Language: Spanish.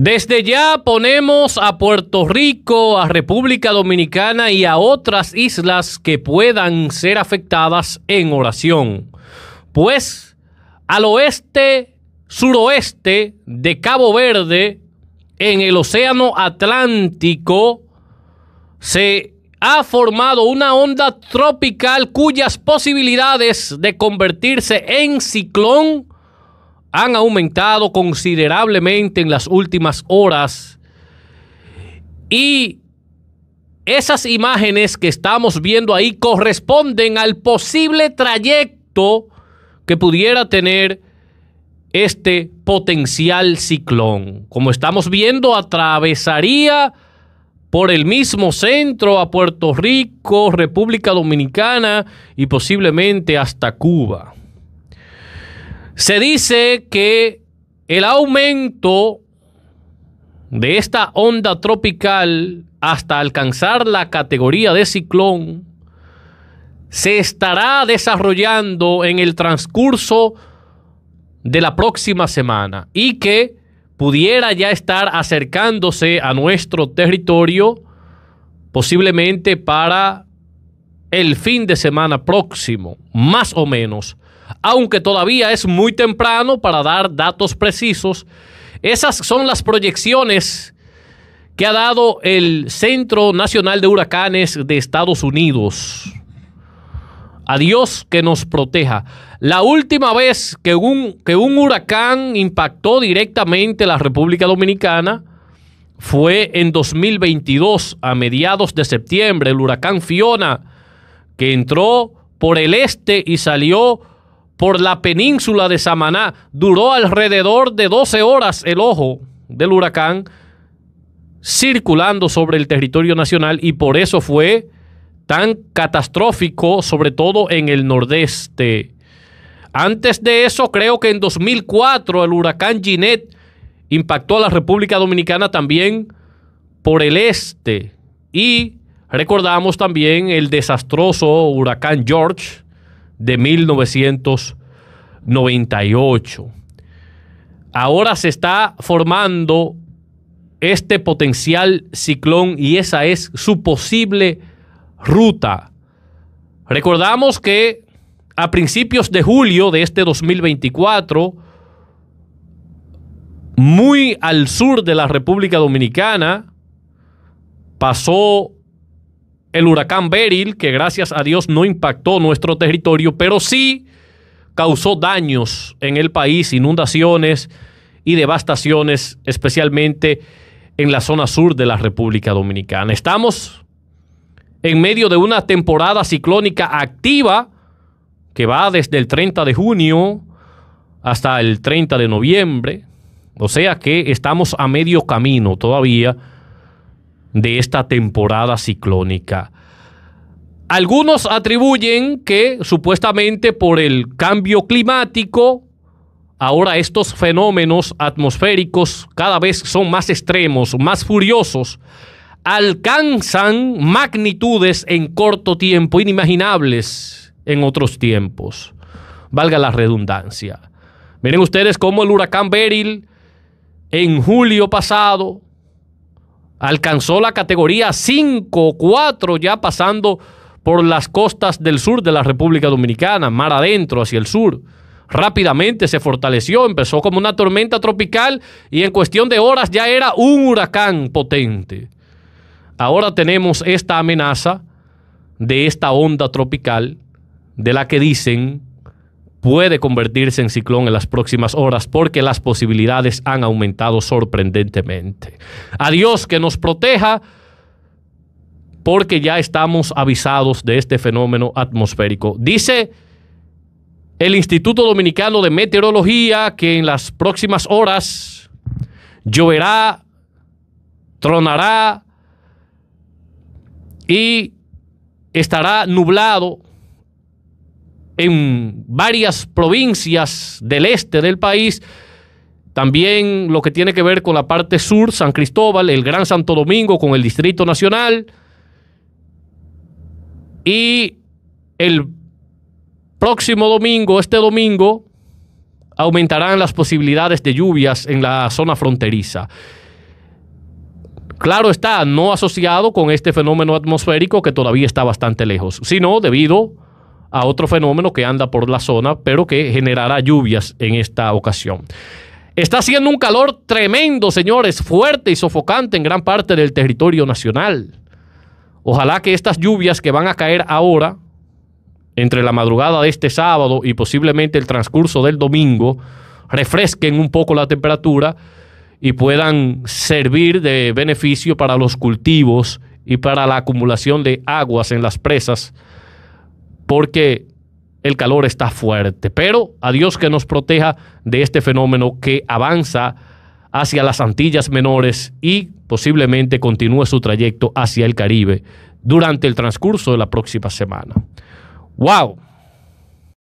Desde ya ponemos a Puerto Rico, a República Dominicana y a otras islas que puedan ser afectadas en oración. Pues al oeste, suroeste de Cabo Verde, en el Océano Atlántico, se ha formado una onda tropical cuyas posibilidades de convertirse en ciclón han aumentado considerablemente en las últimas horas y esas imágenes que estamos viendo ahí corresponden al posible trayecto que pudiera tener este potencial ciclón. Como estamos viendo, atravesaría por el mismo centro a Puerto Rico, República Dominicana y posiblemente hasta Cuba. Se dice que el aumento de esta onda tropical hasta alcanzar la categoría de ciclón se estará desarrollando en el transcurso de la próxima semana y que pudiera ya estar acercándose a nuestro territorio posiblemente para el fin de semana próximo, más o menos aunque todavía es muy temprano para dar datos precisos. Esas son las proyecciones que ha dado el Centro Nacional de Huracanes de Estados Unidos. A Dios que nos proteja. La última vez que un, que un huracán impactó directamente la República Dominicana fue en 2022, a mediados de septiembre, el huracán Fiona, que entró por el este y salió por la península de Samaná. Duró alrededor de 12 horas el ojo del huracán circulando sobre el territorio nacional y por eso fue tan catastrófico, sobre todo en el nordeste. Antes de eso, creo que en 2004 el huracán Ginette impactó a la República Dominicana también por el este. Y recordamos también el desastroso huracán George, de 1998. Ahora se está formando este potencial ciclón y esa es su posible ruta. Recordamos que a principios de julio de este 2024, muy al sur de la República Dominicana, pasó el huracán Beryl, que gracias a Dios no impactó nuestro territorio, pero sí causó daños en el país, inundaciones y devastaciones, especialmente en la zona sur de la República Dominicana. Estamos en medio de una temporada ciclónica activa que va desde el 30 de junio hasta el 30 de noviembre, o sea que estamos a medio camino todavía de esta temporada ciclónica. Algunos atribuyen que supuestamente por el cambio climático, ahora estos fenómenos atmosféricos cada vez son más extremos, más furiosos, alcanzan magnitudes en corto tiempo inimaginables en otros tiempos, valga la redundancia. Miren ustedes cómo el huracán Beryl en julio pasado Alcanzó la categoría 5-4 ya pasando por las costas del sur de la República Dominicana, mar adentro, hacia el sur. Rápidamente se fortaleció, empezó como una tormenta tropical y en cuestión de horas ya era un huracán potente. Ahora tenemos esta amenaza de esta onda tropical de la que dicen puede convertirse en ciclón en las próximas horas porque las posibilidades han aumentado sorprendentemente. A Dios que nos proteja porque ya estamos avisados de este fenómeno atmosférico. Dice el Instituto Dominicano de Meteorología que en las próximas horas lloverá, tronará y estará nublado en varias provincias del este del país. También lo que tiene que ver con la parte sur, San Cristóbal, el Gran Santo Domingo con el Distrito Nacional y el próximo domingo, este domingo, aumentarán las posibilidades de lluvias en la zona fronteriza. Claro está, no asociado con este fenómeno atmosférico que todavía está bastante lejos, sino debido a otro fenómeno que anda por la zona, pero que generará lluvias en esta ocasión. Está haciendo un calor tremendo, señores, fuerte y sofocante en gran parte del territorio nacional. Ojalá que estas lluvias que van a caer ahora, entre la madrugada de este sábado y posiblemente el transcurso del domingo, refresquen un poco la temperatura y puedan servir de beneficio para los cultivos y para la acumulación de aguas en las presas porque el calor está fuerte. Pero a Dios que nos proteja de este fenómeno que avanza hacia las Antillas Menores y posiblemente continúe su trayecto hacia el Caribe durante el transcurso de la próxima semana. ¡Wow!